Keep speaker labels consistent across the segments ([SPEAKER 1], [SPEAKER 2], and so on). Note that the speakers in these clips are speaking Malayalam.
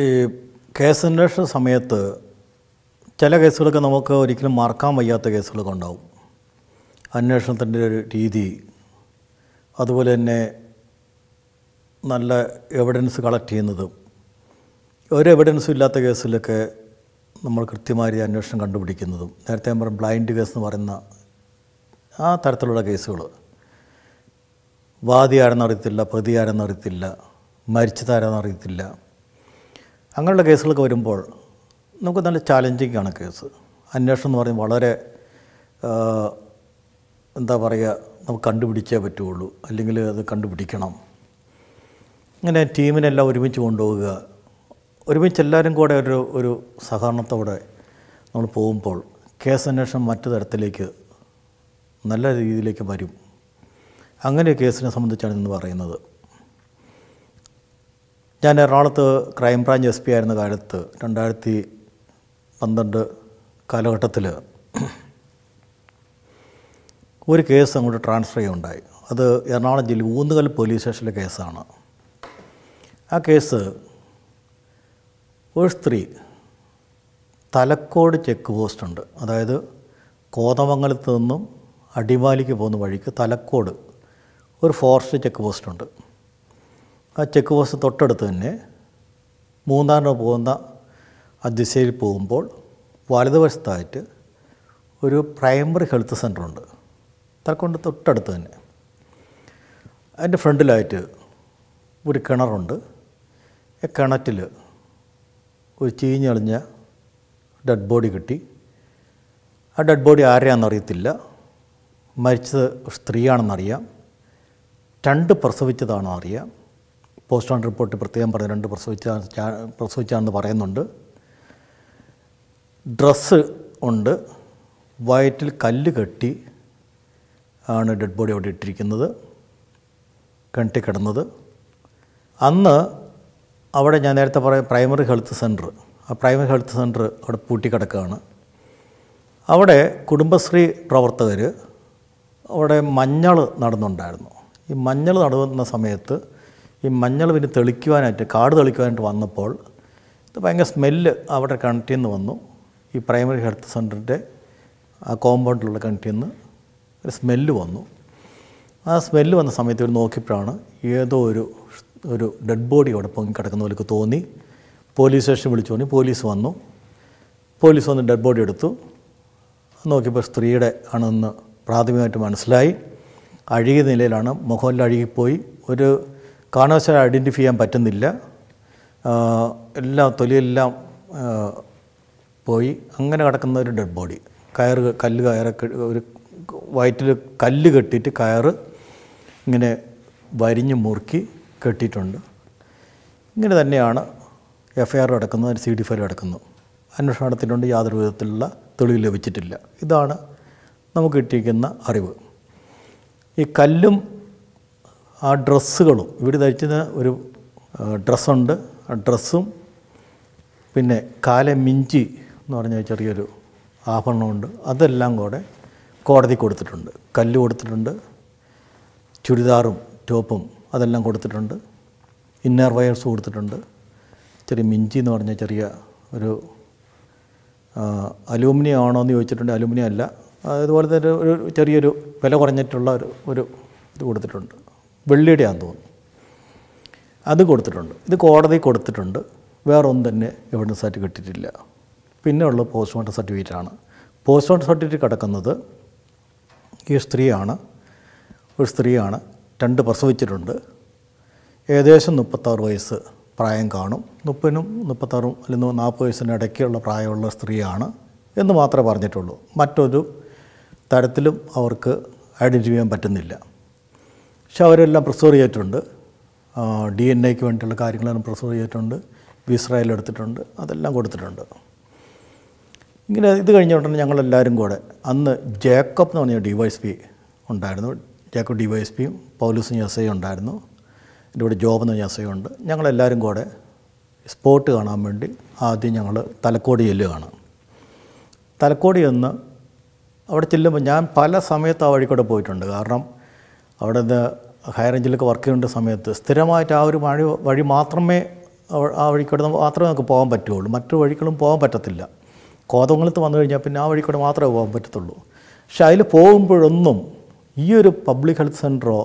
[SPEAKER 1] ഈ കേസ് അന്വേഷണ സമയത്ത് ചില കേസുകളൊക്കെ നമുക്ക് ഒരിക്കലും മറക്കാൻ വയ്യാത്ത കേസുകളൊക്കെ ഉണ്ടാവും അന്വേഷണത്തിൻ്റെ ഒരു രീതി അതുപോലെ തന്നെ നല്ല എവിഡൻസ് കളക്ട് ചെയ്യുന്നതും ഒരു എവിഡൻസും ഇല്ലാത്ത കേസിലൊക്കെ നമ്മൾ കൃത്യമായി അന്വേഷണം കണ്ടുപിടിക്കുന്നതും നേരത്തെ പറയും ബ്ലൈൻഡ് കേസ് എന്ന് പറയുന്ന ആ തരത്തിലുള്ള കേസുകൾ വാദി ആരെന്നറിയത്തില്ല പ്രതി ആരെന്നറിയത്തില്ല മരിച്ചതാരെന്നറിയത്തില്ല അങ്ങനെയുള്ള കേസുകളൊക്കെ വരുമ്പോൾ നമുക്ക് നല്ല ചാലഞ്ചിങ് ആണ് കേസ് അന്വേഷണം എന്ന് പറയുമ്പോൾ വളരെ എന്താ പറയുക നമുക്ക് കണ്ടുപിടിച്ചേ പറ്റുള്ളൂ അല്ലെങ്കിൽ അത് കണ്ടുപിടിക്കണം അങ്ങനെ ടീമിനെല്ലാം ഒരുമിച്ച് കൊണ്ടുപോവുക ഒരുമിച്ച് എല്ലാവരും കൂടെ ഒരു ഒരു സഹകരണത്തോടെ നമ്മൾ പോകുമ്പോൾ കേസ് അന്വേഷണം മറ്റു തരത്തിലേക്ക് നല്ല രീതിയിലേക്ക് വരും അങ്ങനെ കേസിനെ സംബന്ധിച്ചാണ് ഇന്ന് പറയുന്നത് ഞാൻ എറണാകുളത്ത് ക്രൈംബ്രാഞ്ച് എസ് പി ആയിരുന്ന കാലത്ത് രണ്ടായിരത്തി പന്ത്രണ്ട് കാലഘട്ടത്തിൽ ഒരു കേസ് അങ്ങോട്ട് ട്രാൻസ്ഫർ ചെയ്യുകയുണ്ടായി അത് എറണാകുളം ജില്ലയിൽ ഊന്നുകൽ പോലീസ് സ്റ്റേഷനിലെ കേസാണ് ആ കേസ് ഒരു സ്ത്രീ തലക്കോട് ചെക്ക് പോസ്റ്റ് ഉണ്ട് അതായത് കോതമംഗലത്ത് നിന്നും അടിമാലിക്ക് പോകുന്ന വഴിക്ക് തലക്കോട് ഒരു ഫോറസ്റ്റ് ചെക്ക് പോസ്റ്റ് ഉണ്ട് ആ ചെക്ക് പോസ്റ്റ് തൊട്ടടുത്ത് തന്നെ മൂന്നാറിന് പോകുന്ന ആ ദിശയിൽ പോകുമ്പോൾ വലതുവശത്തായിട്ട് ഒരു പ്രൈമറി ഹെൽത്ത് ഉണ്ട് തലക്കൊണ്ട് തൊട്ടടുത്ത് തന്നെ അതിൻ്റെ ഫ്രണ്ടിലായിട്ട് ഒരു കിണറുണ്ട് ആ കിണറ്റിൽ ഒരു ചീഞ്ഞളിഞ്ഞ ഡെഡ് ബോഡി കിട്ടി ആ ഡെഡ് ബോഡി ആരെയാണെന്നറിയത്തില്ല മരിച്ചത് സ്ത്രീയാണെന്നറിയാം രണ്ട് പ്രസവിച്ചതാണെന്നറിയാം പോസ്റ്റ് ഓൺ റിപ്പോർട്ട് പ്രത്യേകം രണ്ട് പ്രസവിച്ച പ്രസവിച്ചാണെന്ന് പറയുന്നുണ്ട് ഡ്രസ്സ് ഉണ്ട് വയറ്റിൽ കല്ല് കെട്ടി ആണ് ഡെഡ് ബോഡി അവിടെ ഇട്ടിരിക്കുന്നത് കെട്ടി കിടന്നത് അന്ന് അവിടെ ഞാൻ നേരത്തെ പറയാം പ്രൈമറി ഹെൽത്ത് സെൻറ്റർ ആ പ്രൈമറി ഹെൽത്ത് സെൻറ്റർ അവിടെ പൂട്ടിക്കിടക്കുകയാണ് അവിടെ കുടുംബശ്രീ പ്രവർത്തകർ അവിടെ മഞ്ഞൾ നടന്നുണ്ടായിരുന്നു ഈ മഞ്ഞൾ നടന്ന സമയത്ത് ഈ മഞ്ഞൾ പിന്നെ തെളിക്കുവാനായിട്ട് കാട് തെളിക്കുവാനായിട്ട് വന്നപ്പോൾ ഇത് ഭയങ്കര സ്മെല്ല് അവിടെ കിണറ്റിൽ നിന്ന് വന്നു ഈ പ്രൈമറി ഹെൽത്ത് സെൻറ്ററിൻ്റെ ആ കോമ്പൗണ്ടിലുള്ള കിണറ്റിൽ നിന്ന് ഒരു സ്മെല്ല് വന്നു ആ സ്മെല്ല് വന്ന സമയത്ത് ഒരു നോക്കിയപ്പോഴാണ് ഏതോ ഒരു ഒരു ഡെഡ് ബോഡി അവിടെ പൊങ്ങി കിടക്കുന്ന പോലെയൊക്കെ തോന്നി പോലീസ് സ്റ്റേഷൻ വിളിച്ചു തോന്നി പോലീസ് വന്നു പോലീസ് വന്ന് ഡെഡ് ബോഡി എടുത്തു നോക്കിയപ്പോൾ സ്ത്രീയുടെ ആണെന്ന് പ്രാഥമികമായിട്ട് മനസ്സിലായി അഴുകിയ നിലയിലാണ് മുഖമെല്ലാം അഴുകിപ്പോയി ഒരു കാണേഴ്സിനെ ഐഡൻറ്റിഫൈ ചെയ്യാൻ പറ്റുന്നില്ല എല്ലാ തൊലിയെല്ലാം പോയി അങ്ങനെ കിടക്കുന്ന ഒരു ഡെഡ് ബോഡി കയർ കല്ല് കയറൊക്കെ ഒരു വയറ്റിൽ കല്ല് കെട്ടിയിട്ട് കയറ് ഇങ്ങനെ വരിഞ്ഞ് മുറുക്കി കെട്ടിയിട്ടുണ്ട് ഇങ്ങനെ തന്നെയാണ് എഫ് ഐ ആർ അടക്കുന്നത് സി ഡി ഫയൽ അടക്കുന്നു അന്വേഷണത്തിനുണ്ട് യാതൊരു വിധത്തിലുള്ള തെളിവ് ലഭിച്ചിട്ടില്ല ഇതാണ് നമുക്ക് കിട്ടിയിരിക്കുന്ന അറിവ് ഈ കല്ലും ആ ഡ്രസ്സുകളും ഇവർ ധരിച്ചിരുന്ന ഒരു ഡ്രസ്സുണ്ട് ആ ഡ്രസ്സും പിന്നെ കാലെ മിഞ്ചി എന്ന് പറഞ്ഞ ചെറിയൊരു ആഭരണമുണ്ട് അതെല്ലാം കൂടെ കോടതി കൊടുത്തിട്ടുണ്ട് കല്ല് കൊടുത്തിട്ടുണ്ട് ചുരിദാറും ടോപ്പും അതെല്ലാം കൊടുത്തിട്ടുണ്ട് ഇന്നർ വയർസ് കൊടുത്തിട്ടുണ്ട് ചെറിയ മിഞ്ചി എന്ന് പറഞ്ഞ ചെറിയ ഒരു അലൂമിനിയം ആണോ എന്ന് ചോദിച്ചിട്ടുണ്ട് അലൂമിനിയം അല്ല അതുപോലെ തന്നെ ഒരു ചെറിയൊരു വില കുറഞ്ഞിട്ടുള്ള ഒരു ഒരു ഇത് കൊടുത്തിട്ടുണ്ട് വെള്ളിയുടെയാന്ന് തോന്നുന്നു അത് കൊടുത്തിട്ടുണ്ട് ഇത് കോടതി കൊടുത്തിട്ടുണ്ട് വേറൊന്നും തന്നെ എവിഡൻസ് ആയിട്ട് കിട്ടിയിട്ടില്ല പിന്നെ ഉള്ള പോസ്റ്റ്മോർട്ടം സർട്ടിഫിക്കറ്റാണ് പോസ്റ്റ്മോർട്ടം സർട്ടിഫിക്കറ്റ് കിടക്കുന്നത് ഈ സ്ത്രീയാണ് ഒരു സ്ത്രീയാണ് രണ്ട് പ്രസവിച്ചിട്ടുണ്ട് ഏകദേശം മുപ്പത്താറ് വയസ്സ് പ്രായം കാണും മുപ്പതിനും മുപ്പത്താറും അല്ലെങ്കിൽ നാൽപ്പത് വയസ്സിന് ഇടയ്ക്കുള്ള പ്രായമുള്ള സ്ത്രീയാണ് എന്ന് മാത്രമേ പറഞ്ഞിട്ടുള്ളൂ മറ്റൊരു തരത്തിലും അവർക്ക് ഐഡൻറ്റിഫൈ ചെയ്യാൻ പറ്റുന്നില്ല പക്ഷെ അവരെല്ലാം പ്രിസർവ് ചെയ്തിട്ടുണ്ട് ഡി എൻ എക്ക് വേണ്ടിയുള്ള കാര്യങ്ങളെല്ലാം പ്രിസർവ് ചെയ്തിട്ടുണ്ട് ഇസ്രായേൽ എടുത്തിട്ടുണ്ട് അതെല്ലാം കൊടുത്തിട്ടുണ്ട് ഇങ്ങനെ ഇത് കഴിഞ്ഞ ഉടനെ ഞങ്ങളെല്ലാവരും കൂടെ അന്ന് ജേക്കബ് എന്ന് പറഞ്ഞ ഡി വൈ എസ് പി ഉണ്ടായിരുന്നു ജേക്കബ് ഡി വൈ എസ് പിയും പൗലൂസും എസ് ഉണ്ടായിരുന്നു എൻ്റെ കൂടെ ജോബ് എന്ന് പറഞ്ഞ എസ് ഉണ്ട് ഞങ്ങളെല്ലാവരും കൂടെ സ്പോട്ട് കാണാൻ വേണ്ടി ആദ്യം ഞങ്ങൾ തലക്കോടി ചെല്ലുകയാണ് തലക്കോടി എന്ന് അവിടെ ചെല്ലുമ്പോൾ ഞാൻ പല സമയത്ത് ആ വഴിക്കൂടെ പോയിട്ടുണ്ട് കാരണം അവിടെ നിന്ന് ഹയർ റേഞ്ചിലൊക്കെ വർക്ക് ചെയ്യേണ്ട സമയത്ത് സ്ഥിരമായിട്ട് ആ ഒരു വഴി വഴി മാത്രമേ ആ വഴിക്കൂടെ മാത്രമേ നമുക്ക് പോകാൻ പറ്റുകയുള്ളൂ മറ്റു വഴികളും പോകാൻ പറ്റത്തില്ല കോതകുളത്ത് വന്നു കഴിഞ്ഞാൽ പിന്നെ ആ വഴിക്കൂടെ മാത്രമേ പോകാൻ പറ്റത്തുള്ളൂ പക്ഷെ അതിൽ പോകുമ്പോഴൊന്നും ഈ ഒരു പബ്ലിക് ഹെൽത്ത് സെൻറ്ററോ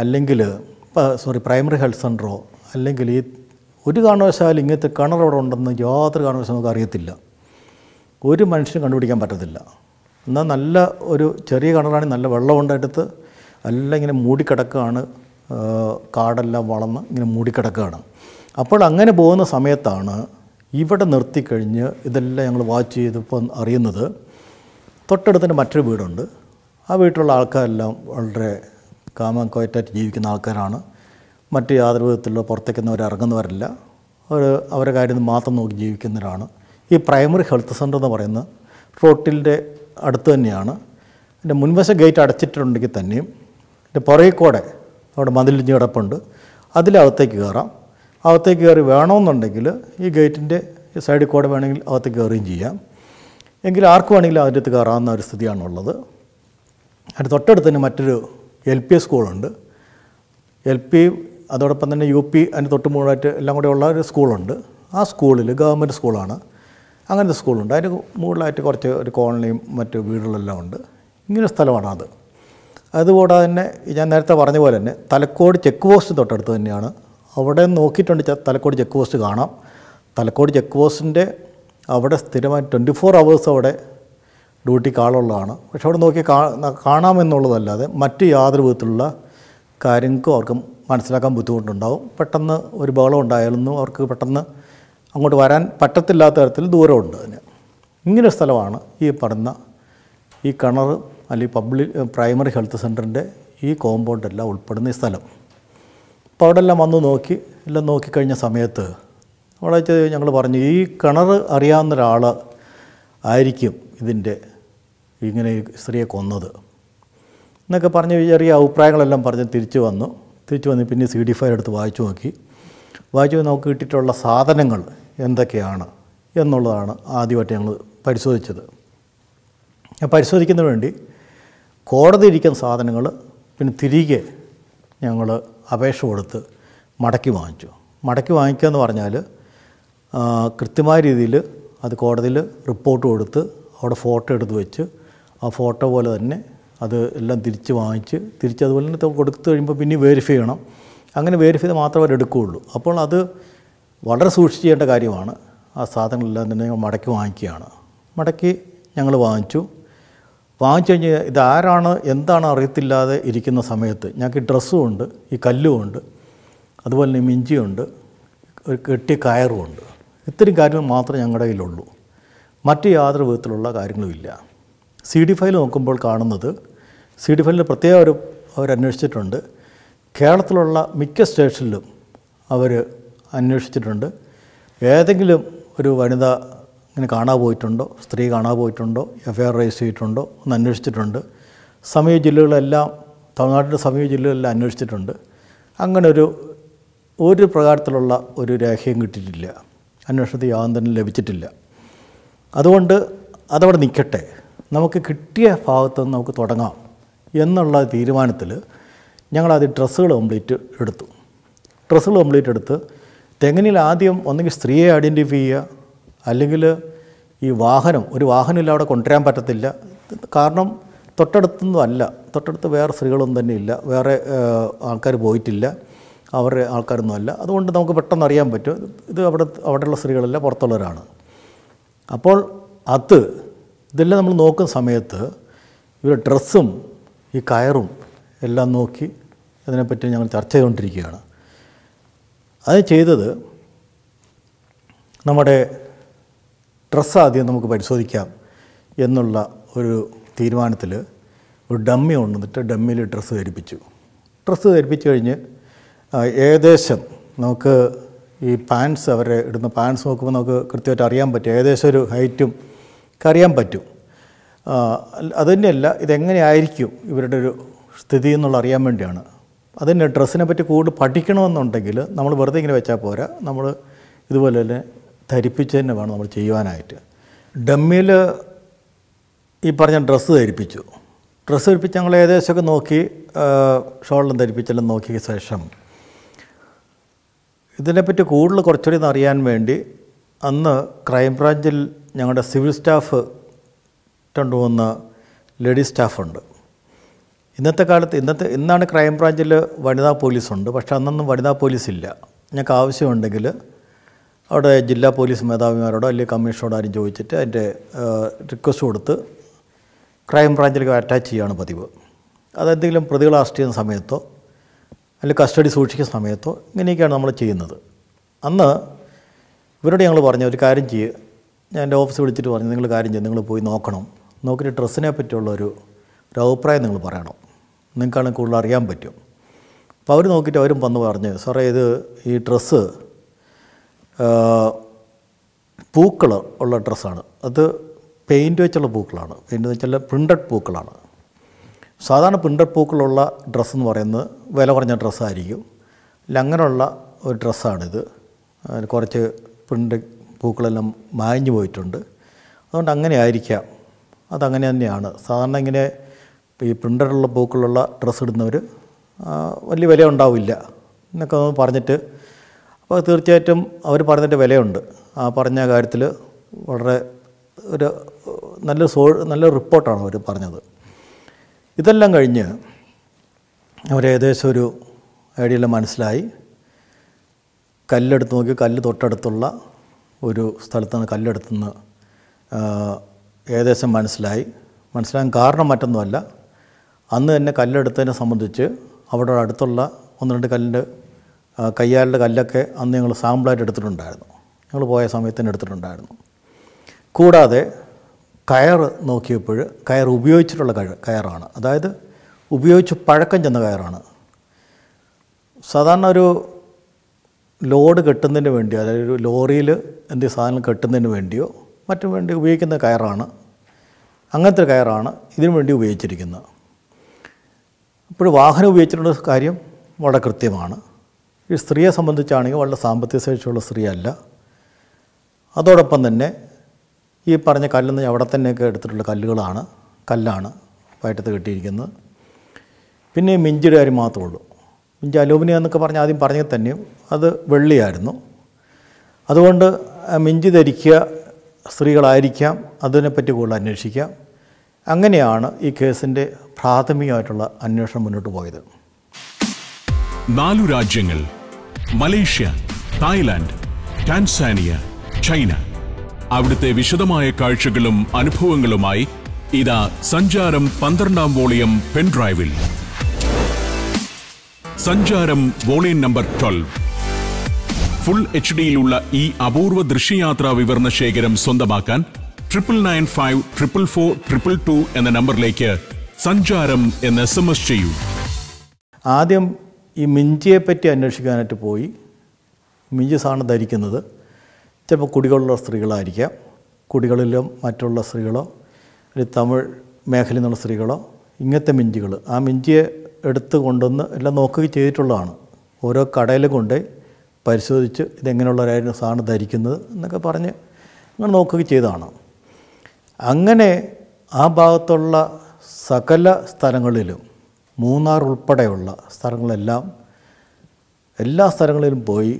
[SPEAKER 1] അല്ലെങ്കിൽ സോറി പ്രൈമറി ഹെൽത്ത് സെൻറ്ററോ അല്ലെങ്കിൽ ഈ ഒരു കാരണവശാലും ഇങ്ങനത്തെ കിണർ അവിടെ ഉണ്ടെന്ന് യാതൊരു കാരണവശാലും നമുക്ക് അറിയത്തില്ല ഒരു മനുഷ്യനും കണ്ടുപിടിക്കാൻ പറ്റത്തില്ല എന്നാൽ നല്ല ഒരു ചെറിയ കിണറാണെങ്കിൽ നല്ല അടുത്ത് എല്ലാം ഇങ്ങനെ മൂടിക്കിടക്കുകയാണ് കാടെല്ലാം വളർന്ന് ഇങ്ങനെ മൂടിക്കിടക്കുകയാണ് അപ്പോൾ അങ്ങനെ പോകുന്ന സമയത്താണ് ഇവിടെ നിർത്തിക്കഴിഞ്ഞ് ഇതെല്ലാം ഞങ്ങൾ വാച്ച് ചെയ്തപ്പോൾ അറിയുന്നത് തൊട്ടടുത്തിൻ്റെ മറ്റൊരു വീടുണ്ട് ആ വീട്ടിലുള്ള ആൾക്കാരെല്ലാം വളരെ കാമം കോയറ്റായിട്ട് ജീവിക്കുന്ന ആൾക്കാരാണ് മറ്റ് യാതൊരു വിധത്തിലുള്ള അവർ ഇറങ്ങുന്നവരല്ല അവർ അവരുടെ കാര്യം മാത്രം നോക്കി ജീവിക്കുന്നവരാണ് ഈ പ്രൈമറി ഹെൽത്ത് സെൻ്റർ എന്ന് പറയുന്ന റോട്ടിലിൻ്റെ അടുത്ത് തന്നെയാണ് എൻ്റെ മുൻവശ ഗേറ്റ് അടച്ചിട്ടുണ്ടെങ്കിൽ തന്നെയും എൻ്റെ പുറകെക്കൂടെ അവിടെ മതിലിഞ്ഞ് കിടപ്പുണ്ട് അതിലകത്തേക്ക് കയറാം അകത്തേക്ക് കയറി വേണമെന്നുണ്ടെങ്കിൽ ഈ ഗേറ്റിൻ്റെ സൈഡിൽ കൂടെ വേണമെങ്കിൽ അകത്തേക്ക് കയറുകയും ചെയ്യാം എങ്കിൽ ആർക്ക് വേണമെങ്കിലും അതിൻ്റെ അടുത്ത് കയറാവുന്ന ഒരു സ്ഥിതിയാണുള്ളത് അതിൻ്റെ തൊട്ടടുത്ത് തന്നെ മറ്റൊരു എൽ പി സ്കൂളുണ്ട് എൽ പി അതോടൊപ്പം തന്നെ യു പി അതിൻ്റെ തൊട്ട് മുകളിലായിട്ട് എല്ലാം കൂടെ ഉള്ള ഒരു സ്കൂളുണ്ട് ആ സ്കൂളിൽ ഗവൺമെൻറ് സ്കൂളാണ് അങ്ങനത്തെ സ്കൂളുണ്ട് അതിൻ്റെ മുകളിലായിട്ട് കുറച്ച് ഒരു കോളനിയും മറ്റ് വീടുകളെല്ലാം ഉണ്ട് ഇങ്ങനെ സ്ഥലമാണ് അത് അതുകൂടാതെ തന്നെ ഞാൻ നേരത്തെ പറഞ്ഞ പോലെ തന്നെ തലക്കോട് ചെക്ക് പോസ്റ്റ് തൊട്ടടുത്ത് തന്നെയാണ് അവിടെ നോക്കിയിട്ടുണ്ട് തലക്കോട് ചെക്ക് പോസ്റ്റ് കാണാം തലക്കോട് ചെക്ക് പോസ്റ്റിൻ്റെ അവിടെ സ്ഥിരമായി ട്വൻറ്റി ഫോർ അവേഴ്സ് അവിടെ ഡ്യൂട്ടി കാളുള്ളതാണ് പക്ഷെ അവിടെ നോക്കി കാണാമെന്നുള്ളതല്ലാതെ മറ്റ് യാതൊരു വിധത്തിലുള്ള കാര്യങ്ങൾക്കും അവർക്ക് മനസ്സിലാക്കാൻ ബുദ്ധിമുട്ടുണ്ടാവും പെട്ടെന്ന് ഒരു ബഹളം ഉണ്ടായാലൊന്നും അവർക്ക് പെട്ടെന്ന് അങ്ങോട്ട് വരാൻ പറ്റത്തില്ലാത്ത തരത്തിൽ ദൂരമുണ്ട് അതിന് ഇങ്ങനൊരു സ്ഥലമാണ് ഈ പറഞ്ഞ ഈ കിണർ അല്ലെങ്കിൽ പബ്ലിക് പ്രൈമറി ഹെൽത്ത് സെൻറ്ററിൻ്റെ ഈ കോമ്പൗണ്ടെല്ലാം ഉൾപ്പെടുന്ന ഈ സ്ഥലം അപ്പോൾ അവിടെ എല്ലാം വന്ന് നോക്കി എല്ലാം നോക്കിക്കഴിഞ്ഞ സമയത്ത് അവിടെ ഞങ്ങൾ പറഞ്ഞു ഈ കിണർ അറിയാവുന്ന ഒരാൾ ആയിരിക്കും ഇതിൻ്റെ ഇങ്ങനെ സ്ത്രീയെ കൊന്നത് എന്നൊക്കെ പറഞ്ഞ് ചെറിയ അഭിപ്രായങ്ങളെല്ലാം പറഞ്ഞ് തിരിച്ചു വന്നു തിരിച്ചു വന്ന് പിന്നെ സി ഡി ഫയർ എടുത്ത് വായിച്ചു നോക്കി വായിച്ചു നമുക്ക് കിട്ടിയിട്ടുള്ള സാധനങ്ങൾ എന്തൊക്കെയാണ് എന്നുള്ളതാണ് ആദ്യമായിട്ട് ഞങ്ങൾ പരിശോധിച്ചത് പരിശോധിക്കുന്നതിന് വേണ്ടി കോടതി ഇരിക്കുന്ന സാധനങ്ങൾ പിന്നെ തിരികെ ഞങ്ങൾ അപേക്ഷ കൊടുത്ത് മടക്കി വാങ്ങിച്ചു മടക്കി വാങ്ങിക്കുക എന്ന് പറഞ്ഞാൽ കൃത്യമായ രീതിയിൽ അത് കോടതിയിൽ റിപ്പോർട്ട് കൊടുത്ത് അവിടെ ഫോട്ടോ എടുത്ത് വെച്ച് ആ ഫോട്ടോ പോലെ തന്നെ അത് എല്ലാം തിരിച്ച് വാങ്ങിച്ച് തിരിച്ച് അതുപോലെ തന്നെ കൊടുത്തു കഴിയുമ്പോൾ പിന്നെ വേരിഫൈ ചെയ്യണം അങ്ങനെ വേരിഫൈ ചെയ്ത് മാത്രമേ എടുക്കുകയുള്ളൂ അപ്പോൾ അത് വളരെ സൂക്ഷിച്ച് ചെയ്യേണ്ട കാര്യമാണ് ആ സാധനങ്ങളെല്ലാം തന്നെ മടക്കി വാങ്ങിക്കുകയാണ് മടക്കി ഞങ്ങൾ വാങ്ങിച്ചു വാങ്ങിച്ചു കഴിഞ്ഞാൽ ഇതാരാണ് എന്താണ് അറിയത്തില്ലാതെ ഇരിക്കുന്ന സമയത്ത് ഞങ്ങൾക്ക് ഡ്രസ്സും ഉണ്ട് ഈ കല്ലും ഉണ്ട് അതുപോലെ തന്നെ മിഞ്ചിയുണ്ട് ഒരു കെട്ടിയ ഉണ്ട് ഇത്തരം കാര്യങ്ങൾ മാത്രമേ ഞങ്ങളുടെ കയ്യിലുള്ളൂ മറ്റ് യാതൊരു വിധത്തിലുള്ള കാര്യങ്ങളുമില്ല സി ഡി ഫയൽ നോക്കുമ്പോൾ കാണുന്നത് സി ഡി ഫയലിൽ പ്രത്യേക ഒരു അവരന്വേഷിച്ചിട്ടുണ്ട് കേരളത്തിലുള്ള മിക്ക സ്റ്റേഷനിലും അവർ അന്വേഷിച്ചിട്ടുണ്ട് ഏതെങ്കിലും ഒരു വനിത ഇങ്ങനെ കാണാൻ പോയിട്ടുണ്ടോ സ്ത്രീ കാണാൻ പോയിട്ടുണ്ടോ എഫ് ഐ ആർ രജിസ്റ്റർ ചെയ്തിട്ടുണ്ടോ എന്ന് അന്വേഷിച്ചിട്ടുണ്ട് സമീപ ജില്ലകളെല്ലാം തമിഴ്നാട്ടിലെ സമീപ ജില്ലകളെല്ലാം അന്വേഷിച്ചിട്ടുണ്ട് അങ്ങനെ ഒരു ഒരു പ്രകാരത്തിലുള്ള ഒരു രേഖയും കിട്ടിയിട്ടില്ല അന്വേഷണത്തിൽ യാതൊന്നും ലഭിച്ചിട്ടില്ല അതുകൊണ്ട് അതവിടെ നിൽക്കട്ടെ നമുക്ക് കിട്ടിയ ഭാഗത്ത് നിന്ന് നമുക്ക് തുടങ്ങാം എന്നുള്ള തീരുമാനത്തിൽ ആദ്യം ഡ്രസ്സുകൾ കംപ്ലീറ്റ് എടുത്തു ഡ്രസ്സുകൾ കംപ്ലീറ്റ് എടുത്ത് തെങ്ങനിൽ ആദ്യം ഒന്നെങ്കിൽ സ്ത്രീയെ ഐഡൻറ്റിഫൈ ചെയ്യുക അല്ലെങ്കിൽ ഈ വാഹനം ഒരു വാഹനമില്ല അവിടെ കൊണ്ടുവരാൻ പറ്റത്തില്ല കാരണം തൊട്ടടുത്തൊന്നും അല്ല തൊട്ടടുത്ത് വേറെ സ്ത്രീകളൊന്നും തന്നെ ഇല്ല വേറെ ആൾക്കാർ പോയിട്ടില്ല അവരുടെ ആൾക്കാരൊന്നും അല്ല അതുകൊണ്ട് നമുക്ക് പെട്ടെന്ന് അറിയാൻ പറ്റും ഇത് അവിടെ അവിടെയുള്ള സ്ത്രീകളല്ല പുറത്തുള്ളവരാണ് അപ്പോൾ അത് ഇതെല്ലാം നമ്മൾ നോക്കുന്ന സമയത്ത് ഇവരുടെ ഡ്രസ്സും ഈ കയറും എല്ലാം നോക്കി അതിനെപ്പറ്റി ഞങ്ങൾ ചർച്ച ചെയ്തുകൊണ്ടിരിക്കുകയാണ് അത് ചെയ്തത് നമ്മുടെ ഡ്രസ്സ് ആദ്യം നമുക്ക് പരിശോധിക്കാം എന്നുള്ള ഒരു തീരുമാനത്തിൽ ഒരു ഡമ്മി കൊണ്ടുവന്നിട്ട് ഡമ്മിയിൽ ഡ്രസ്സ് ധരിപ്പിച്ചു ഡ്രസ്സ് ധരിപ്പിച്ചു കഴിഞ്ഞ് ഏകദേശം നമുക്ക് ഈ പാൻസ് അവരെ ഇടുന്ന പാൻസ് നോക്കുമ്പോൾ നമുക്ക് കൃത്യമായിട്ട് അറിയാൻ പറ്റും ഏകദേശം ഒരു ഹൈറ്റും ഒക്കെ അറിയാൻ പറ്റും അതുതന്നെയല്ല ഇതെങ്ങനെയായിരിക്കും ഇവരുടെ ഒരു സ്ഥിതി എന്നുള്ള അറിയാൻ വേണ്ടിയാണ് അതിൻ്റെ ഡ്രസ്സിനെ പറ്റി കൂടുതൽ പഠിക്കണമെന്നുണ്ടെങ്കിൽ നമ്മൾ വെറുതെ ഇങ്ങനെ വെച്ചാൽ പോരാ നമ്മൾ ഇതുപോലെ തന്നെ ധരിപ്പിച്ച് തന്നെ വേണം നമ്മൾ ചെയ്യുവാനായിട്ട് ഡമ്മിയിൽ ഈ പറഞ്ഞ ഡ്രസ്സ് ധരിപ്പിച്ചു ഡ്രസ്സ് ധരിപ്പിച്ച് ഞങ്ങൾ ഏകദേശമൊക്കെ നോക്കി ഷോളിലും ധരിപ്പിച്ചെല്ലാം നോക്കിയ ശേഷം ഇതിനെപ്പറ്റി കൂടുതൽ കുറച്ചുകൂടി ഒന്ന് അറിയാൻ വേണ്ടി അന്ന് ക്രൈംബ്രാഞ്ചിൽ ഞങ്ങളുടെ സിവിൽ സ്റ്റാഫ് രണ്ട് മൂന്ന് ലേഡീസ് സ്റ്റാഫുണ്ട് ഇന്നത്തെ കാലത്ത് ഇന്നത്തെ ഇന്നാണ് ക്രൈംബ്രാഞ്ചിൽ വനിതാ പോലീസുണ്ട് പക്ഷേ അന്നൊന്നും വനിതാ പോലീസില്ല ഞങ്ങൾക്ക് ആവശ്യമുണ്ടെങ്കിൽ അവിടെ ജില്ലാ പോലീസ് മേധാവിമാരോടോ അല്ലെങ്കിൽ കമ്മീഷനോടോ ആരും ചോദിച്ചിട്ട് അതിൻ്റെ റിക്വസ്റ്റ് കൊടുത്ത് ക്രൈം ബ്രാഞ്ചിലേക്ക് അറ്റാച്ച് ചെയ്യുകയാണ് പതിവ് അതെന്തെങ്കിലും പ്രതികൾ അറസ്റ്റ് ചെയ്യുന്ന സമയത്തോ അല്ലെങ്കിൽ കസ്റ്റഡി സൂക്ഷിക്കുന്ന സമയത്തോ ഇങ്ങനെയൊക്കെയാണ് നമ്മൾ ചെയ്യുന്നത് അന്ന് ഇവരോട് ഞങ്ങൾ പറഞ്ഞു ഒരു കാര്യം ചെയ്യുക ഞാൻ എൻ്റെ ഓഫീസ് വിളിച്ചിട്ട് പറഞ്ഞു നിങ്ങൾ കാര്യം ചെയ്യും നിങ്ങൾ പോയി നോക്കണം നോക്കിയിട്ട് ഡ്രസ്സിനെ പറ്റിയുള്ള ഒരു ഒരു അഭിപ്രായം നിങ്ങൾ പറയണം നിങ്ങൾക്കാണെങ്കിൽ കൂടുതൽ അറിയാൻ പറ്റും അപ്പോൾ അവർ നോക്കിയിട്ട് അവരും വന്ന് പറഞ്ഞു സാറേ ഇത് ഈ ഡ്രസ്സ് പൂക്കൾ ഉള്ള ഡ്രസ്സാണ് അത് പെയിൻറ്റ് വെച്ചുള്ള പൂക്കളാണ് പെയിൻ്റ് എന്ന് വെച്ചാൽ പ്രിൻ്റഡ് പൂക്കളാണ് സാധാരണ പ്രിൻ്റഡ് പൂക്കളുള്ള ഡ്രസ്സ് എന്ന് പറയുന്നത് വില കുറഞ്ഞ ഡ്രസ്സായിരിക്കും അങ്ങനെയുള്ള ഒരു ഡ്രസ്സാണിത് കുറച്ച് പ്രിൻ്റ് പൂക്കളെല്ലാം മാഞ്ഞു പോയിട്ടുണ്ട് അതുകൊണ്ട് അങ്ങനെ ആയിരിക്കാം അതങ്ങനെ തന്നെയാണ് സാധാരണ ഇങ്ങനെ ഈ പ്രിൻ്റഡുള്ള പൂക്കളുള്ള ഡ്രസ്സ് ഇടുന്നവർ വലിയ വില ഉണ്ടാവില്ല എന്നൊക്കെ പറഞ്ഞിട്ട് അപ്പോൾ തീർച്ചയായിട്ടും അവർ പറഞ്ഞതിൻ്റെ വിലയുണ്ട് ആ പറഞ്ഞ കാര്യത്തിൽ വളരെ ഒരു നല്ല സോ നല്ല റിപ്പോർട്ടാണ് അവർ പറഞ്ഞത് ഇതെല്ലാം കഴിഞ്ഞ് അവർ ഏകദേശം ഒരു ഐഡിയ മനസ്സിലായി കല്ലെടുത്ത് നോക്കി കല്ല് തൊട്ടടുത്തുള്ള ഒരു സ്ഥലത്താണ് കല്ലെടുത്തുനിന്ന് ഏകദേശം മനസ്സിലായി മനസ്സിലാകാൻ കാരണം മറ്റൊന്നുമല്ല അന്ന് തന്നെ കല്ലെടുത്തതിനെ സംബന്ധിച്ച് അവിടെ അടുത്തുള്ള ഒന്ന് രണ്ട് കല്ലിൻ്റെ കയ്യാലിൻ്റെ കല്ലൊക്കെ അന്ന് ഞങ്ങൾ സാമ്പിളായിട്ട് എടുത്തിട്ടുണ്ടായിരുന്നു ഞങ്ങൾ പോയ സമയത്ത് തന്നെ എടുത്തിട്ടുണ്ടായിരുന്നു കൂടാതെ കയർ നോക്കിയപ്പോൾ കയർ ഉപയോഗിച്ചിട്ടുള്ള കഴ കയറാണ് അതായത് ഉപയോഗിച്ച് പഴക്കം ചെന്ന കയറാണ് സാധാരണ ഒരു ലോഡ് കെട്ടുന്നതിന് വേണ്ടി അതായത് ഒരു ലോറിയിൽ എന്ത് സാധനം കെട്ടുന്നതിന് വേണ്ടിയോ മറ്റു വേണ്ടി ഉപയോഗിക്കുന്ന കയറാണ് അങ്ങനത്തെ കയറാണ് ഇതിനു വേണ്ടി ഉപയോഗിച്ചിരിക്കുന്നത് അപ്പോൾ വാഹനം ഉപയോഗിച്ചിട്ടുള്ള കാര്യം വളരെ കൃത്യമാണ് ഈ സ്ത്രീയെ സംബന്ധിച്ചാണെങ്കിൽ വളരെ സാമ്പത്തിക ശേഷിയുള്ള സ്ത്രീയല്ല അതോടൊപ്പം തന്നെ ഈ പറഞ്ഞ കല്ലെന്ന് അവിടെ തന്നെയൊക്കെ എടുത്തിട്ടുള്ള കല്ലുകളാണ് കല്ലാണ് വയറ്റത്ത് കെട്ടിയിരിക്കുന്നത് പിന്നെ മിഞ്ചിയുടെ കാര്യം മാത്രമേ ഉള്ളൂ മിഞ്ചി അലൂമിനിയം എന്നൊക്കെ പറഞ്ഞ ആദ്യം പറഞ്ഞാൽ തന്നെയും അത് വെള്ളിയായിരുന്നു അതുകൊണ്ട് മിഞ്ചി ധരിക്കുക സ്ത്രീകളായിരിക്കാം അതിനെപ്പറ്റി കൂടുതൽ അന്വേഷിക്കാം അങ്ങനെയാണ് ഈ കേസിൻ്റെ പ്രാഥമികമായിട്ടുള്ള അന്വേഷണം മുന്നോട്ട് പോയത് നാലു രാജ്യങ്ങൾ മലേഷ്യ തായ്ലാന്റ് ടാൻസാനിയ ചൈന അവിടുത്തെ വിശദമായ കാഴ്ചകളും അനുഭവങ്ങളുമായി ഇതാ സഞ്ചാരം പന്ത്രണ്ടാം വോളിയം പെൻഡ്രൈവിൽ Sancharam volume number twelve full H ഡിയിലുള്ള ഈ അപൂർവ ദൃശ്യയാത്രാ വിവരണ ശേഖരം സ്വന്തമാക്കാൻ triple nine five triple four triple two എന്ന നമ്പറിലേക്ക് സഞ്ചാരം എന്ന് എസ് എം എസ് ചെയ്യൂ ആദ്യം ഈ മിഞ്ചിയെ പറ്റി അന്വേഷിക്കാനായിട്ട് പോയി മിഞ്ചി സാധനം ധരിക്കുന്നത് ചിലപ്പോൾ കുടികളുള്ള സ്ത്രീകളായിരിക്കാം കുടികളിലും മറ്റുള്ള സ്ത്രീകളോ ഒരു തമിഴ് മേഖലയിൽ നിന്നുള്ള സ്ത്രീകളോ ഇങ്ങനത്തെ മിഞ്ചികൾ ആ മിഞ്ചിയെ എടുത്ത് കൊണ്ടുവന്ന് എല്ലാം നോക്കുക ചെയ്തിട്ടുള്ളതാണ് ഓരോ കടയിലും കൊണ്ട് പരിശോധിച്ച് ഇതെങ്ങനെയുള്ളവരായിരുന്നു സാധനം ധരിക്കുന്നത് എന്നൊക്കെ പറഞ്ഞ് അങ്ങനെ നോക്കുക ചെയ്തതാണ് അങ്ങനെ ആ ഭാഗത്തുള്ള സകല സ്ഥലങ്ങളിലും മൂന്നാർ ഉൾപ്പെടെയുള്ള സ്ഥലങ്ങളെല്ലാം എല്ലാ സ്ഥലങ്ങളിലും പോയി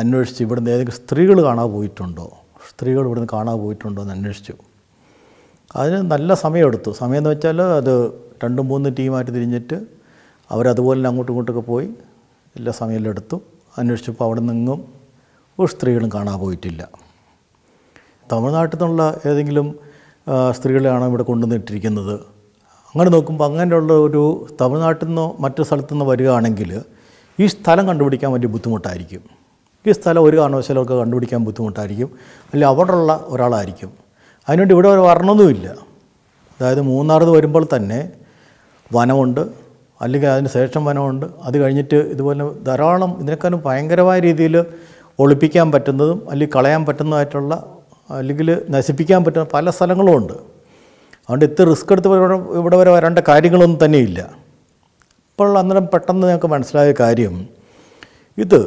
[SPEAKER 1] അന്വേഷിച്ച് ഇവിടുന്ന് ഏതെങ്കിലും സ്ത്രീകൾ കാണാൻ പോയിട്ടുണ്ടോ സ്ത്രീകൾ ഇവിടുന്ന് കാണാൻ പോയിട്ടുണ്ടോ എന്ന് അന്വേഷിച്ചു അതിന് നല്ല സമയമെടുത്തു സമയം എന്ന് വെച്ചാൽ അത് രണ്ടും മൂന്ന് ടീമായിട്ട് തിരിഞ്ഞിട്ട് അവരതുപോലെ തന്നെ അങ്ങോട്ടും ഇങ്ങോട്ടൊക്കെ പോയി എല്ലാ സമയമെല്ലാം എടുത്തു അന്വേഷിച്ചപ്പോൾ അവിടെ നിന്നും ഒരു സ്ത്രീകളും കാണാൻ പോയിട്ടില്ല തമിഴ്നാട്ടിൽ നിന്നുള്ള ഏതെങ്കിലും സ്ത്രീകളെയാണ് ഇവിടെ കൊണ്ടുവന്നിട്ടിരിക്കുന്നത് അങ്ങനെ നോക്കുമ്പോൾ അങ്ങനെയുള്ള ഒരു തമിഴ്നാട്ടിൽ നിന്നോ മറ്റു സ്ഥലത്തു നിന്നോ വരികയാണെങ്കിൽ ഈ സ്ഥലം കണ്ടുപിടിക്കാൻ വലിയ ബുദ്ധിമുട്ടായിരിക്കും ഈ സ്ഥലം ഒരു കാരണവശാലൊക്കെ കണ്ടുപിടിക്കാൻ ബുദ്ധിമുട്ടായിരിക്കും അല്ലെങ്കിൽ ഉള്ള ഒരാളായിരിക്കും അതിനുവേണ്ടി ഇവിടെ ഒരു വരണമൊന്നുമില്ല അതായത് മൂന്നാറിൽ വരുമ്പോൾ തന്നെ വനമുണ്ട് അല്ലെങ്കിൽ അതിന് ശേഷം വനമുണ്ട് അത് കഴിഞ്ഞിട്ട് ഇതുപോലെ ധാരാളം ഇതിനേക്കാളും ഭയങ്കരമായ രീതിയിൽ ഒളിപ്പിക്കാൻ പറ്റുന്നതും അല്ലെങ്കിൽ കളയാൻ പറ്റുന്നതായിട്ടുള്ള അല്ലെങ്കിൽ നശിപ്പിക്കാൻ പറ്റുന്ന പല സ്ഥലങ്ങളും ഉണ്ട് അതുകൊണ്ട് ഇത്ര റിസ്ക് എടുത്ത് ഇവിടെ വരെ വരേണ്ട കാര്യങ്ങളൊന്നും തന്നെയില്ല ഇപ്പോൾ അന്നേരം പെട്ടെന്ന് ഞങ്ങൾക്ക് മനസ്സിലായ കാര്യം ഇത്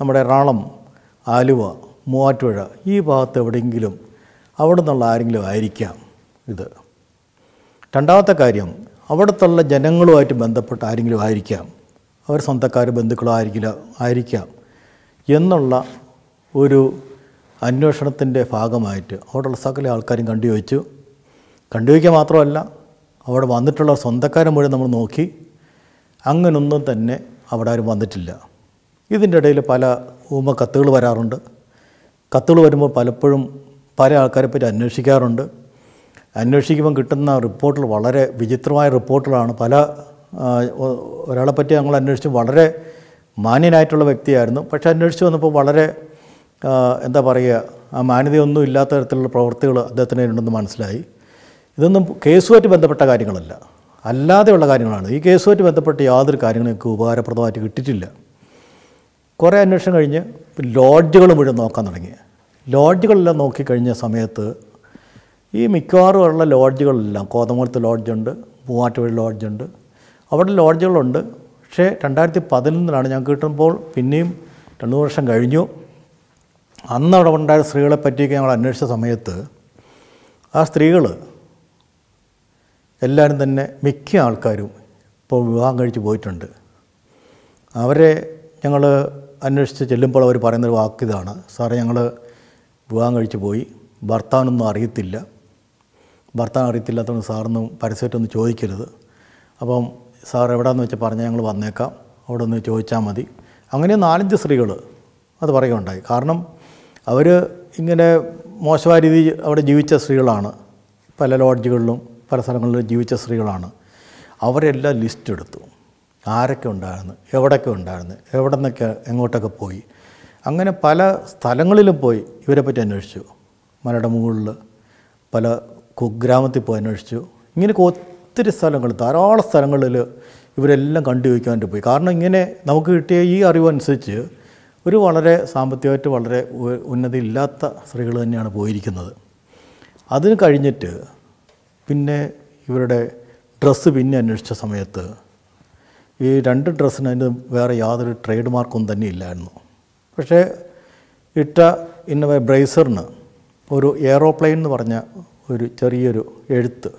[SPEAKER 1] നമ്മുടെ എറണാകുളം ആലുവ മൂവാറ്റുപുഴ ഈ ഭാഗത്ത് എവിടെയെങ്കിലും അവിടെ നിന്നുള്ള ആരെങ്കിലും ആയിരിക്കാം ഇത് രണ്ടാമത്തെ കാര്യം അവിടുത്തുള്ള ജനങ്ങളുമായിട്ട് ബന്ധപ്പെട്ട ആരെങ്കിലും ആയിരിക്കാം അവർ സ്വന്തക്കാർ ബന്ധുക്കളോ ആയിരിക്കില്ല ആയിരിക്കാം എന്നുള്ള ഒരു അന്വേഷണത്തിൻ്റെ ഭാഗമായിട്ട് അവിടെയുള്ള സകല ആൾക്കാരും കണ്ടു ചോദിച്ചു കണ്ടുവയ്ക്കുക മാത്രമല്ല അവിടെ വന്നിട്ടുള്ള സ്വന്തക്കാരെ മുഴുവൻ നമ്മൾ നോക്കി അങ്ങനൊന്നും തന്നെ അവിടെ ആരും വന്നിട്ടില്ല ഇതിൻ്റെ ഇടയിൽ പല ഊമ കത്തുകൾ വരാറുണ്ട് കത്തുകൾ വരുമ്പോൾ പലപ്പോഴും പല ആൾക്കാരെ പറ്റി അന്വേഷിക്കാറുണ്ട് അന്വേഷിക്കുമ്പോൾ കിട്ടുന്ന റിപ്പോർട്ടുകൾ വളരെ വിചിത്രമായ റിപ്പോർട്ടുകളാണ് പല ഒരാളെ പറ്റി ഞങ്ങൾ അന്വേഷിച്ച് വളരെ മാന്യനായിട്ടുള്ള വ്യക്തിയായിരുന്നു പക്ഷെ അന്വേഷിച്ച് വന്നപ്പോൾ വളരെ എന്താ പറയുക ആ മാന്യതയൊന്നും ഇല്ലാത്ത തരത്തിലുള്ള പ്രവൃത്തികൾ അദ്ദേഹത്തിനുണ്ടെന്ന് മനസ്സിലായി ഇതൊന്നും കേസുമായിട്ട് ബന്ധപ്പെട്ട കാര്യങ്ങളല്ല അല്ലാതെയുള്ള കാര്യങ്ങളാണ് ഈ കേസുമായിട്ട് ബന്ധപ്പെട്ട യാതൊരു കാര്യങ്ങളും എനിക്ക് ഉപകാരപ്രദമായിട്ട് കിട്ടിയിട്ടില്ല കുറേ അന്വേഷണം കഴിഞ്ഞ് ലോഡ്ജുകൾ മുഴുവൻ നോക്കാൻ തുടങ്ങി ലോഡ്ജുകളെല്ലാം നോക്കിക്കഴിഞ്ഞ സമയത്ത് ഈ മിക്കവാറും ഉള്ള ലോഡ്ജുകളെല്ലാം കോതമൂലത്ത് ലോഡ്ജുണ്ട് മൂവാറ്റുപുഴ ലോഡ്ജുണ്ട് അവിടെ ലോഡ്ജുകളുണ്ട് പക്ഷേ രണ്ടായിരത്തി പതിനൊന്നിലാണ് ഞാൻ കിട്ടുമ്പോൾ പിന്നെയും രണ്ട് വർഷം കഴിഞ്ഞു അന്ന് അവിടെ ഉണ്ടായ സ്ത്രീകളെ പറ്റിയൊക്കെ ഞങ്ങൾ അന്വേഷിച്ച സമയത്ത് ആ സ്ത്രീകൾ എല്ലാവരും തന്നെ മിക്ക ആൾക്കാരും ഇപ്പോൾ വിവാഹം കഴിച്ച് പോയിട്ടുണ്ട് അവരെ ഞങ്ങൾ അന്വേഷിച്ച് ചെല്ലുമ്പോൾ അവർ പറയുന്നൊരു വാക്ക് ഇതാണ് സാറേ ഞങ്ങൾ വിവാഹം കഴിച്ച് പോയി ഭർത്താവിനൊന്നും അറിയത്തില്ല ഭർത്താവ് അറിയത്തില്ലാത്തതുകൊണ്ട് സാറൊന്നും പരസ്യമായിട്ടൊന്നും ചോദിക്കരുത് അപ്പം സാർ എവിടെയെന്ന് വെച്ചാൽ പറഞ്ഞാൽ ഞങ്ങൾ വന്നേക്കാം അവിടെ ഒന്ന് ചോദിച്ചാൽ മതി അങ്ങനെ നാലഞ്ച് സ്ത്രീകൾ അത് പറയുകയുണ്ടായി കാരണം അവർ ഇങ്ങനെ മോശമായ രീതിയിൽ അവിടെ ജീവിച്ച സ്ത്രീകളാണ് പല ലോഡ്ജുകളിലും പല സ്ഥലങ്ങളിലും ജീവിച്ച സ്ത്രീകളാണ് അവരെല്ലാം ലിസ്റ്റ് എടുത്തു ആരൊക്കെ ഉണ്ടായിരുന്നു എവിടെയൊക്കെ ഉണ്ടായിരുന്നു എവിടെ നിന്നൊക്കെ എങ്ങോട്ടൊക്കെ പോയി അങ്ങനെ പല സ്ഥലങ്ങളിലും പോയി ഇവരെ പറ്റി അന്വേഷിച്ചു മലയുടെ മുകളിൽ പല കുഗ്രാമത്തിൽ പോയി അന്വേഷിച്ചു ഇങ്ങനെയൊക്കെ ഒത്തിരി സ്ഥലങ്ങൾ ധാരാളം സ്ഥലങ്ങളിൽ ഇവരെല്ലാം കണ്ടുവയ്ക്കാൻ പോയി കാരണം ഇങ്ങനെ നമുക്ക് കിട്ടിയ ഈ അറിവനുസരിച്ച് ഒരു വളരെ സാമ്പത്തികമായിട്ട് വളരെ ഉന്നതി ഇല്ലാത്ത സ്ത്രീകൾ തന്നെയാണ് പോയിരിക്കുന്നത് അതിന് കഴിഞ്ഞിട്ട് പിന്നെ ഇവരുടെ ഡ്രസ്സ് പിന്നെ അന്വേഷിച്ച സമയത്ത് ഈ രണ്ട് ഡ്രസ്സിന് അതിന് വേറെ യാതൊരു ട്രേഡ് മാർക്കും തന്നെ ഇല്ലായിരുന്നു പക്ഷേ ഇട്ട ഇന്ന ബ്രേസറിന് ഒരു എയറോപ്ലെയിൻ എന്ന് പറഞ്ഞ ഒരു ചെറിയൊരു എഴുത്ത്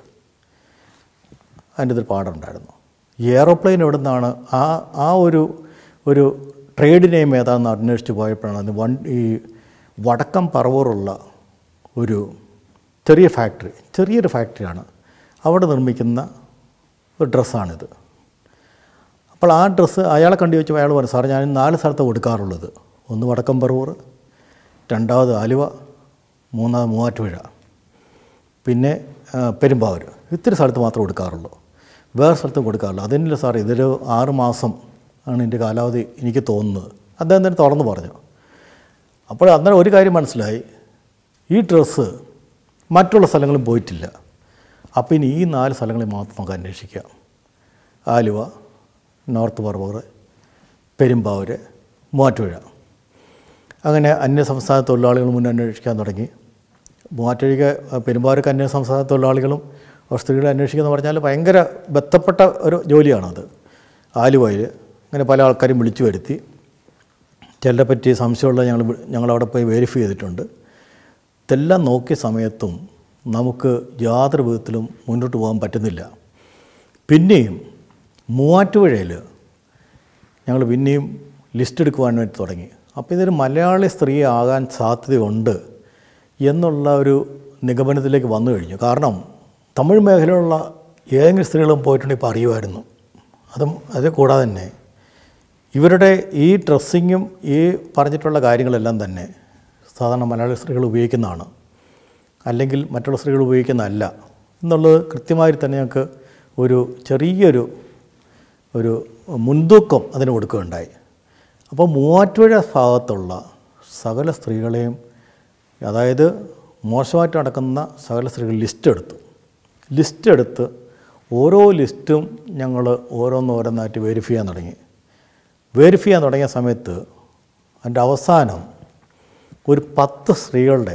[SPEAKER 1] അതിൻ്റെ ഇതിൽ പാടുണ്ടായിരുന്നു എയറോപ്ലെയിൻ എവിടെ നിന്നാണ് ആ ആ ഒരു ഒരു ട്രേഡ് നെയിം ഏതാണെന്ന് അന്വേഷിച്ച് പോയപ്പോഴാണ് അത് വൺ ഈ വടക്കം പറവൂറുള്ള ഒരു ചെറിയ ഫാക്ടറി ചെറിയൊരു ഫാക്ടറിയാണ് അവിടെ നിർമ്മിക്കുന്ന ഒരു ഡ്രസ്സാണിത് അപ്പോൾ ആ ഡ്രസ്സ് അയാളെ കണ്ടു ചോദിച്ചപ്പോൾ അയാൾ പറഞ്ഞു സാർ ഞാൻ നാല് സ്ഥലത്ത് കൊടുക്കാറുള്ളത് ഒന്ന് വടക്കം പറവൂർ രണ്ടാമത് ആലുവ മൂന്നാമത് മൂവാറ്റുപുഴ പിന്നെ പെരുമ്പാവൂർ ഇത്തിരി സ്ഥലത്ത് മാത്രം കൊടുക്കാറുള്ളൂ വേറെ സ്ഥലത്തും കൊടുക്കാറില്ല അതിനില്ല സാർ ഇതൊരു ആറ് മാസം ആണ് എൻ്റെ കാലാവധി എനിക്ക് തോന്നുന്നത് അദ്ദേഹം തന്നെ തുറന്ന് പറഞ്ഞു അപ്പോൾ അന്നേരം ഒരു കാര്യം മനസ്സിലായി ഈ ഡ്രസ്സ് മറ്റുള്ള സ്ഥലങ്ങളും പോയിട്ടില്ല അപ്പോൾ ഇനി ഈ നാല് സ്ഥലങ്ങളിൽ മാത്രം നമുക്ക് അന്വേഷിക്കാം ആലുവ നോർത്ത് പറവൂർ പെരുമ്പാവൂർ മൂവാറ്റുപുഴ അങ്ങനെ അന്യ സംസ്ഥാന തൊഴിലാളികൾ മുന്നേ അന്വേഷിക്കാൻ തുടങ്ങി മൂവാറ്റുപുഴയ്ക്ക് പെരുമ്പാവൂർക്ക് അന്യ സംസ്ഥാന തൊഴിലാളികളും സ്ത്രീകളെ അന്വേഷിക്കുക എന്ന് പറഞ്ഞാൽ ഭയങ്കര ബന്ധപ്പെട്ട ഒരു ജോലിയാണത് ആലുവയിൽ അങ്ങനെ പല ആൾക്കാരും വിളിച്ചു വരുത്തി ചിലരെ പറ്റി സംശയമുള്ള ഞങ്ങൾ ഞങ്ങളവിടെ പോയി വെരിഫൈ ചെയ്തിട്ടുണ്ട് ഇതെല്ലാം നോക്കിയ സമയത്തും നമുക്ക് യാതൊരു വിധത്തിലും മുന്നോട്ട് പോകാൻ പറ്റുന്നില്ല പിന്നെയും മൂവാറ്റുപുഴയിൽ ഞങ്ങൾ പിന്നെയും ലിസ്റ്റ് എടുക്കുവാൻ വേണ്ടി തുടങ്ങി അപ്പോൾ ഇതൊരു മലയാളി സ്ത്രീ ആകാൻ സാധ്യതയുണ്ട് എന്നുള്ള ഒരു നിഗമനത്തിലേക്ക് വന്നു കഴിഞ്ഞു കാരണം തമിഴ് മേഖലയിലുള്ള ഏതെങ്കിലും സ്ത്രീകളും പോയിട്ടുണ്ടെങ്കിൽ ഇപ്പോൾ അറിയുമായിരുന്നു അതും അത് കൂടാതെ തന്നെ ഇവരുടെ ഈ ഡ്രസ്സിങ്ങും ഈ പറഞ്ഞിട്ടുള്ള കാര്യങ്ങളെല്ലാം തന്നെ സാധാരണ മലയാളി സ്ത്രീകൾ ഉപയോഗിക്കുന്നതാണ് അല്ലെങ്കിൽ മറ്റുള്ള സ്ത്രീകൾ ഉപയോഗിക്കുന്നതല്ല എന്നുള്ളത് കൃത്യമായി തന്നെ ഞങ്ങൾക്ക് ഒരു ചെറിയൊരു ഒരു മുൻതൂക്കം അതിന് കൊടുക്കുകയുണ്ടായി അപ്പോൾ മൂവാറ്റുപുഴ ഭാഗത്തുള്ള സകല സ്ത്രീകളെയും അതായത് മോശമായിട്ട് നടക്കുന്ന സകല സ്ത്രീകൾ ലിസ്റ്റ് എടുത്തു ലിസ്റ്റ് എടുത്ത് ഓരോ ലിസ്റ്റും ഞങ്ങൾ ഓരോന്നോരോന്നായിട്ട് വെരിഫൈ ചെയ്യാൻ തുടങ്ങി വെരിഫൈ ചെയ്യാൻ തുടങ്ങിയ സമയത്ത് അതിൻ്റെ അവസാനം ഒരു പത്ത് സ്ത്രീകളുടെ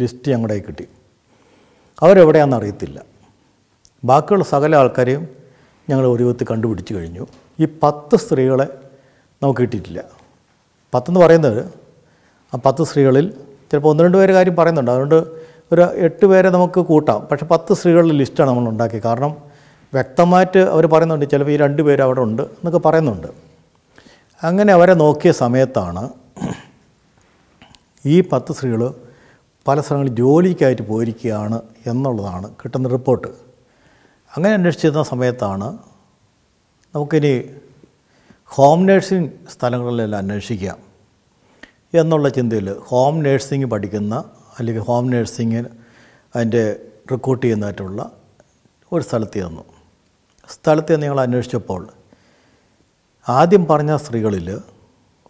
[SPEAKER 1] ലിസ്റ്റ് ഞങ്ങളുടെ കിട്ടി അവരെവിടെയാണെന്ന് അറിയത്തില്ല ബാക്കിയുള്ള സകല ആൾക്കാരെയും ഞങ്ങൾ ഒരു വിധത്തിൽ കണ്ടുപിടിച്ച് കഴിഞ്ഞു ഈ പത്ത് സ്ത്രീകളെ നമുക്ക് കിട്ടിയിട്ടില്ല പത്തെന്ന് പറയുന്നത് ആ പത്ത് സ്ത്രീകളിൽ ചിലപ്പോൾ ഒന്ന് രണ്ട് പേര് കാര്യം പറയുന്നുണ്ട് അതുകൊണ്ട് ഒരു എട്ട് പേരെ നമുക്ക് കൂട്ടാം പക്ഷേ പത്ത് സ്ത്രീകളുടെ ലിസ്റ്റാണ് നമ്മൾ ഉണ്ടാക്കിയത് കാരണം വ്യക്തമായിട്ട് അവർ പറയുന്നുണ്ട് ചിലപ്പോൾ ഈ രണ്ട് പേര് അവിടെ ഉണ്ട് എന്നൊക്കെ പറയുന്നുണ്ട് അങ്ങനെ അവരെ നോക്കിയ സമയത്താണ് ഈ പത്ത് സ്ത്രീകൾ പല സ്ഥലങ്ങളിൽ ജോലിക്കായിട്ട് പോയിരിക്കുകയാണ് എന്നുള്ളതാണ് കിട്ടുന്ന റിപ്പോർട്ട് അങ്ങനെ അന്വേഷിച്ചിരുന്ന സമയത്താണ് നമുക്കിനി ഹോം നേഴ്സിംഗ് സ്ഥലങ്ങളിലെല്ലാം അന്വേഷിക്കാം എന്നുള്ള ചിന്തയിൽ ഹോം നേഴ്സിംഗ് പഠിക്കുന്ന അല്ലെങ്കിൽ ഹോം നേഴ്സിങ്ങിന് അതിൻ്റെ റിക്രൂട്ട് ചെയ്യുന്നതായിട്ടുള്ള ഒരു സ്ഥലത്ത് ചെന്നു സ്ഥലത്ത് ഞങ്ങൾ അന്വേഷിച്ചപ്പോൾ ആദ്യം പറഞ്ഞ സ്ത്രീകളിൽ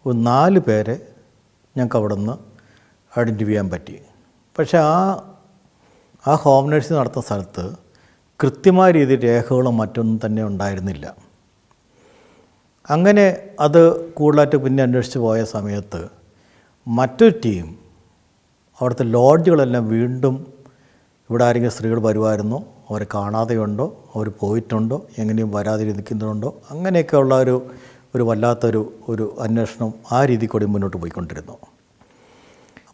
[SPEAKER 1] ഒരു നാല് പേരെ ഞങ്ങൾക്ക് അവിടെ നിന്ന് ഐഡൻറ്റിഫൈ ചെയ്യാൻ പറ്റി പക്ഷേ ആ ആ ഹോം നഴ്സ് നടത്തുന്ന സ്ഥലത്ത് കൃത്യമായ രീതിയിൽ രേഖകളും മറ്റൊന്നും തന്നെ ഉണ്ടായിരുന്നില്ല അങ്ങനെ അത് കൂടുതലായിട്ട് പിന്നെ അന്വേഷിച്ച് പോയ സമയത്ത് മറ്റൊരു ടീം അവിടുത്തെ ലോഡ്ജുകളെല്ലാം വീണ്ടും ഇവിടെ ആരെങ്കിലും സ്ത്രീകൾ വരുമായിരുന്നോ അവർ കാണാതെയുണ്ടോ അവർ പോയിട്ടുണ്ടോ എങ്ങനെയും വരാതിരിക്കുന്നുണ്ടോ അങ്ങനെയൊക്കെയുള്ള ഒരു ഒരു വല്ലാത്തൊരു ഒരു അന്വേഷണം ആ രീതിയിൽ കൂടി മുന്നോട്ട് പോയിക്കൊണ്ടിരുന്നു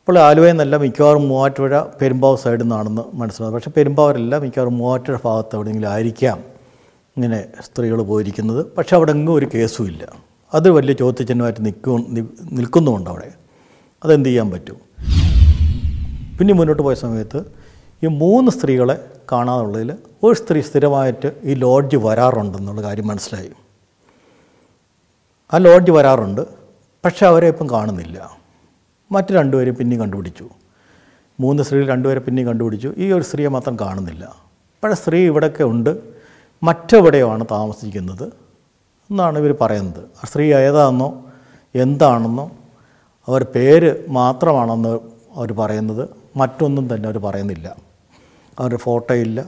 [SPEAKER 1] അപ്പോൾ ആലുവ എന്നല്ല മിക്കവാറും മൂവാറ്റുപുഴ പെരുമ്പാവ് സൈഡിൽ നിന്നാണെന്ന് മനസ്സിലാകുന്നത് പക്ഷേ പെരുമ്പാവരല്ല മിക്കവാറും മൂവാറ്റുപുഴ ഭാഗത്ത് എവിടെയെങ്കിലും ആയിരിക്കാം ഇങ്ങനെ സ്ത്രീകൾ പോയിരിക്കുന്നത് പക്ഷേ അവിടെ എങ്ങും ഒരു കേസും ഇല്ല അത് വലിയ ചോദ്യചിഹ്നമായിട്ട് നിൽക്കും നിൽക്കുന്നുമുണ്ട് അവിടെ അതെന്ത് ചെയ്യാൻ പറ്റും പിന്നെ മുന്നോട്ട് പോയ സമയത്ത് ഈ മൂന്ന് സ്ത്രീകളെ കാണാതുള്ളതിൽ ഒരു സ്ത്രീ സ്ഥിരമായിട്ട് ഈ ലോഡ്ജ് വരാറുണ്ടെന്നുള്ള കാര്യം മനസ്സിലായി ആ ലോഡ്ജ് വരാറുണ്ട് പക്ഷേ അവരെ ഇപ്പം കാണുന്നില്ല മറ്റ് രണ്ടുപേരെ പിന്നെയും കണ്ടുപിടിച്ചു മൂന്ന് സ്ത്രീകൾ രണ്ടുപേരെ പിന്നെയും കണ്ടുപിടിച്ചു ഈ ഒരു സ്ത്രീയെ മാത്രം കാണുന്നില്ല പഴയ സ്ത്രീ ഇവിടെയൊക്കെ ഉണ്ട് മറ്റെവിടെയാണ് താമസിക്കുന്നത് എന്നാണ് ഇവർ പറയുന്നത് ആ സ്ത്രീ ഏതാണെന്നോ എന്താണെന്നോ അവർ പേര് മാത്രമാണെന്ന് അവർ പറയുന്നത് മറ്റൊന്നും തന്നെ അവർ പറയുന്നില്ല അവരുടെ ഫോട്ടോ ഇല്ല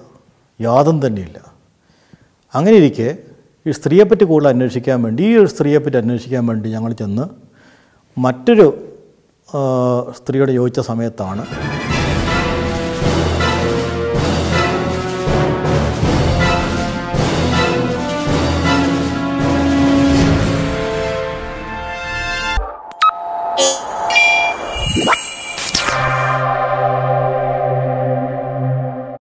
[SPEAKER 1] യാതും തന്നെയില്ല അങ്ങനെ ഇരിക്കെ ഈ സ്ത്രീയെപ്പറ്റി കൂടുതൽ അന്വേഷിക്കാൻ വേണ്ടി ഈ ഒരു സ്ത്രീയെപ്പറ്റി അന്വേഷിക്കാൻ വേണ്ടി ഞങ്ങൾ ചെന്ന് മറ്റൊരു സ്ത്രീയോട് ചോദിച്ച സമയത്താണ്